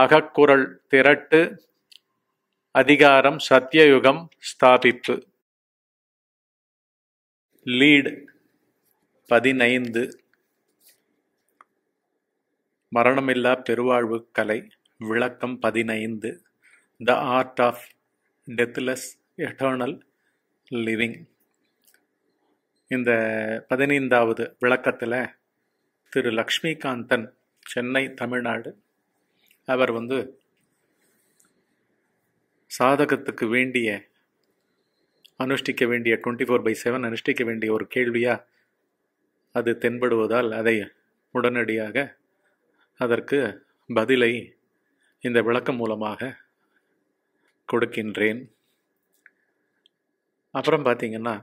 அகக்குரல் திரட்டு அதிகாரம் சத்தியயுகம் ஸ்தாபிப்பு லீடு பதினைந்து மரணமில்லா பெருவாழ்வு கலை விளக்கம் பதினைந்து the art of deathless eternal living இந்த பதினைந்தாவது விளக்கத்தில் திரு லக்ஷ்மிகாந்தன் சென்னை தமிழ்நாடு அவர் வந்து சாதகத்துக்கு வேண்டிய அனுஷ்டிக்க வேண்டிய டுவெண்ட்டி ஃபோர் பை செவன் அனுஷ்டிக்க வேண்டிய ஒரு கேள்வியாக அது தென்படுவதால் அதை உடனடியாக அதற்கு பதிலை இந்த விளக்கம் மூலமாக கொடுக்கின்றேன் அப்புறம் பார்த்திங்கன்னா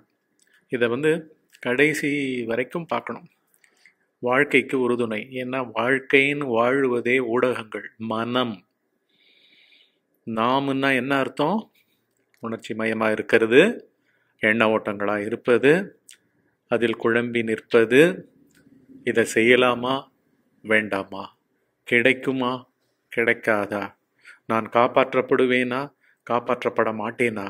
இதை வந்து கடைசி வரைக்கும் பார்க்கணும் வாழ்க்கைக்கு உறுதுணை ஏன்னா வாழ்க்கைன்னு வாழ்வதே ஊடகங்கள் மனம் நாம்னா என்ன அர்த்தம் உணர்ச்சி மயமாக இருக்கிறது எண்ண ஓட்டங்களாக இருப்பது அதில் குழம்பி நிற்பது இதை செய்யலாமா வேண்டாமா கிடைக்குமா கிடைக்காதா நான் காப்பாற்றப்படுவேனா காப்பாற்றப்பட மாட்டேனா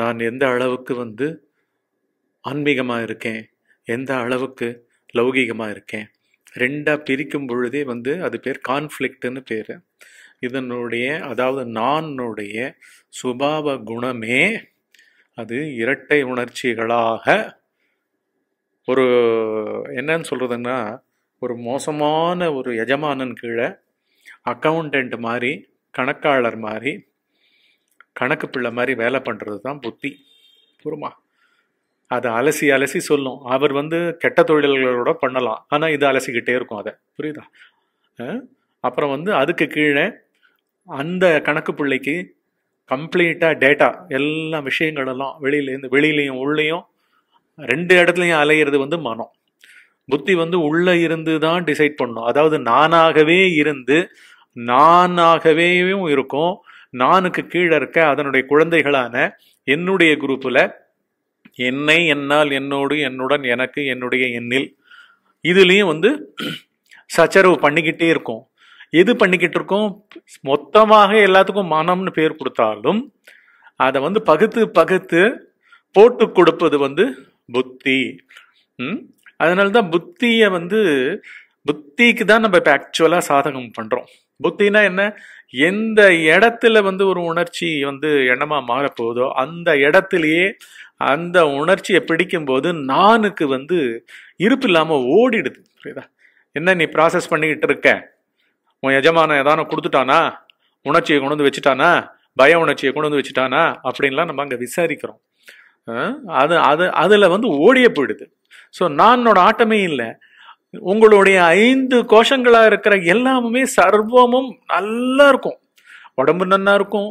நான் எந்த அளவுக்கு வந்து ஆன்மீகமாக இருக்கேன் எந்த அளவுக்கு லௌகீகமாக இருக்கேன் ரெண்டாக பிரிக்கும் பொழுதே வந்து அது பேர் கான்ஃப்ளிக்ட்னு பேர் இதனுடைய அதாவது நானுடைய சுபாவ குணமே அது இரட்டை உணர்ச்சிகளாக ஒரு என்னன்னு சொல்கிறதுன்னா ஒரு மோசமான ஒரு எஜமானன் கீழே அக்கௌண்டண்ட் மாதிரி கணக்காளர் மாதிரி கணக்கு பிள்ளை மாதிரி வேலை பண்ணுறது தான் புத்தி புரியுமா அதை அலசி அலசி சொல்லும் அவர் வந்து கெட்ட தொழில்களோட பண்ணலாம் ஆனால் இது அலசிக்கிட்டே இருக்கும் அதை புரியுதா அப்புறம் வந்து அதுக்கு கீழே அந்த கணக்கு பிள்ளைக்கு கம்ப்ளீட்டாக டேட்டா எல்லா விஷயங்களெல்லாம் வெளியிலேருந்து வெளியிலையும் உள்ளேயும் ரெண்டு இடத்துலையும் அலையிறது வந்து மனம் புத்தி வந்து உள்ளே இருந்து தான் டிசைட் பண்ணும் அதாவது நானாகவே இருந்து நானாகவேயும் இருக்கும் நானுக்கு கீழே இருக்க அதனுடைய குழந்தைகளான என்னுடைய குரூப்பில் என்னை என்னால் என்னோடு என்னுடன் எனக்கு என்னுடைய எண்ணில் இதுலேயும் வந்து சச்சரவு பண்ணிக்கிட்டே இருக்கும் எது பண்ணிக்கிட்டு இருக்கோம் மொத்தமாக எல்லாத்துக்கும் மனம்னு பேர் கொடுத்தாலும் அதை வந்து பகுத்து பகுத்து போட்டு கொடுப்பது வந்து புத்தி அதனால தான் புத்தியை வந்து புத்திக்கு தான் நம்ம இப்போ ஆக்சுவலாக சாதகம் பண்ணுறோம் புத்தினா என்ன எந்த இடத்துல வந்து ஒரு உணர்ச்சி வந்து எண்ணமாக மாறப்போகுதோ அந்த இடத்துலையே அந்த உணர்ச்சியை பிடிக்கும்போது நானுக்கு வந்து இருப்பு இல்லாமல் ஓடிடுது புரியுதா என்ன நீ ப்ராசஸ் பண்ணிக்கிட்டு இருக்க உன் எஜமான ஏதான கொடுத்துட்டானா உணர்ச்சியை கொண்டு வந்து வச்சுட்டானா பய உணர்ச்சியை கொண்டு வந்து வச்சுட்டானா அப்படின்லாம் நம்ம அங்கே விசாரிக்கிறோம் அது அது அதில் வந்து ஓடியே போயிடுது ஸோ நானோட ஆட்டமே இல்லை உங்களுடைய ஐந்து கோஷங்களாக இருக்கிற எல்லாமுமே சர்வமும் நல்லா இருக்கும் உடம்பு நல்லா இருக்கும்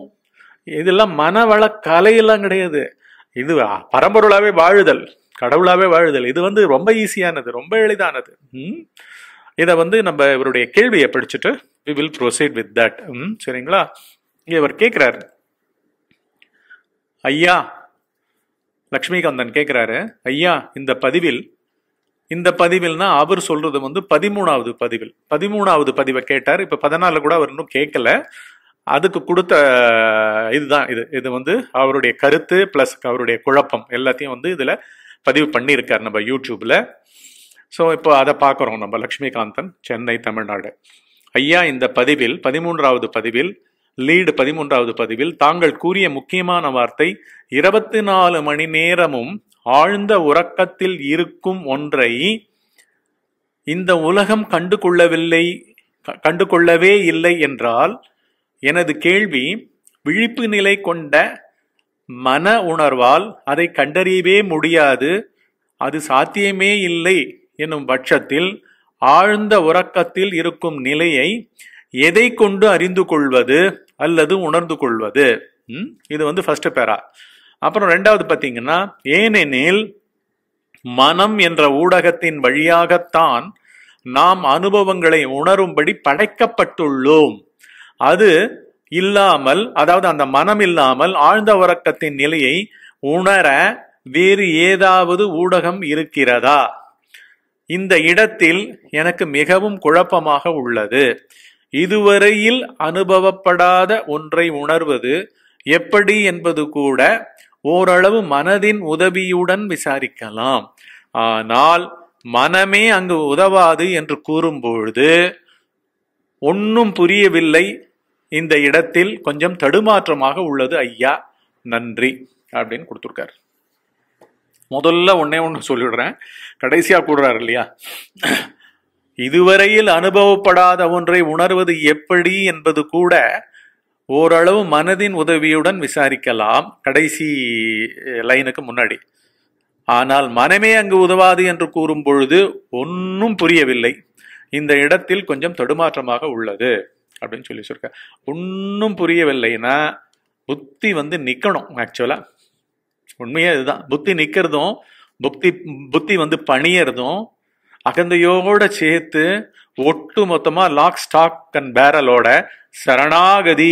இதெல்லாம் மனவள கலையெல்லாம் கிடையாது இது பரம்பொருளாவே வாழுதல் கடவுளாவே வாழுதல் இது வந்து ரொம்ப ஈஸியானது ரொம்ப எளிதானது இதை வந்து நம்ம இவருடைய கேள்வியை படிச்சுட்டு we will proceed with that சரிங்களா இவர் கேட்குறாரு ஐயா லக்ஷ்மிகாந்தன் கேட்குறாரு ஐயா இந்த பதிவில் இந்த பதிவில்னா அவர் சொல்றது வந்து பதிமூணாவது பதிவில் பதிமூணாவது பதிவை கேட்டார் இப்போ பதினாலு கூட அவர் இன்னும் கேட்கல அதுக்கு கொடுத்த இதுதான் இது இது வந்து அவருடைய கருத்து ப்ளஸ் அவருடைய குழப்பம் எல்லாத்தையும் வந்து இதில் பதிவு பண்ணியிருக்கார் நம்ம யூடியூப்பில் ஸோ இப்போ அதை பார்க்குறோம் நம்ம லக்ஷ்மிகாந்தன் சென்னை தமிழ்நாடு ஐயா இந்த பதிவில் பதிமூன்றாவது பதிவில் லீடு பதிமூன்றாவது பதிவில் தாங்கள் கூறிய முக்கியமான வார்த்தை இருபத்தி நாலு மணி நேரமும் ஆழ்ந்த உறக்கத்தில் இருக்கும் ஒன்றை இந்த உலகம் கண்டு கொள்ளவில்லை கண்டு கொள்ளவே இல்லை என்றால் எனது கேள்வி விழிப்பு நிலை கொண்ட மன உணர்வால் அதை கண்டறியவே முடியாது அது சாத்தியமே இல்லை என்னும் பட்சத்தில் ஆழ்ந்த உறக்கத்தில் இருக்கும் நிலையை எதை கொண்டு அறிந்து கொள்வது அல்லது உணர்ந்து கொள்வது இது வந்து ஃபர்ஸ்ட் பேரா அப்புறம் ரெண்டாவது பார்த்தீங்கன்னா ஏனெனில் மனம் என்ற ஊடகத்தின் வழியாகத்தான் நாம் அனுபவங்களை உணரும்படி படைக்கப்பட்டுள்ளோம் அது இல்லாமல் அதாவது அந்த மனம் இல்லாமல் ஆழ்ந்த உறக்கத்தின் நிலையை உணர வேறு ஏதாவது ஊடகம் இருக்கிறதா இந்த இடத்தில் எனக்கு மிகவும் குழப்பமாக உள்ளது இதுவரையில் அனுபவப்படாத ஒன்றை உணர்வது எப்படி என்பது கூட ஓரளவு மனதின் உதவியுடன் விசாரிக்கலாம் ஆனால் மனமே அங்கு உதவாது என்று கூறும்பொழுது ஒன்னும் புரியவில்லை இந்த இடத்தில் கொஞ்சம் தடுமாற்றமாக உள்ளது ஐயா நன்றி அப்படின்னு கொடுத்துருக்காரு முதல்ல ஒன்னே ஒன்று சொல்லிடுறேன் கடைசியாக கூடுறாரு இல்லையா இதுவரையில் அனுபவப்படாத ஒன்றை உணர்வது எப்படி என்பது கூட ஓரளவு மனதின் உதவியுடன் விசாரிக்கலாம் கடைசி லைனுக்கு முன்னாடி ஆனால் மனமே அங்கு உதவாது என்று கூறும் பொழுது ஒன்றும் புரியவில்லை இந்த இடத்தில் கொஞ்சம் தடுமாற்றமாக உள்ளது அப்படின்னு சொல்லி வச்சுருக்கேன் ஒன்றும் புரியவில்லைன்னா புத்தி வந்து நிற்கணும் ஆக்சுவலாக உண்மையே இதுதான் புத்தி நிற்கிறதும் புத்தி புத்தி வந்து பணியறதும் அகந்தையோட சேர்த்து ஒட்டு மொத்தமாக லாக் ஸ்டாக் அண்ட் பேரலோட சரணாகதி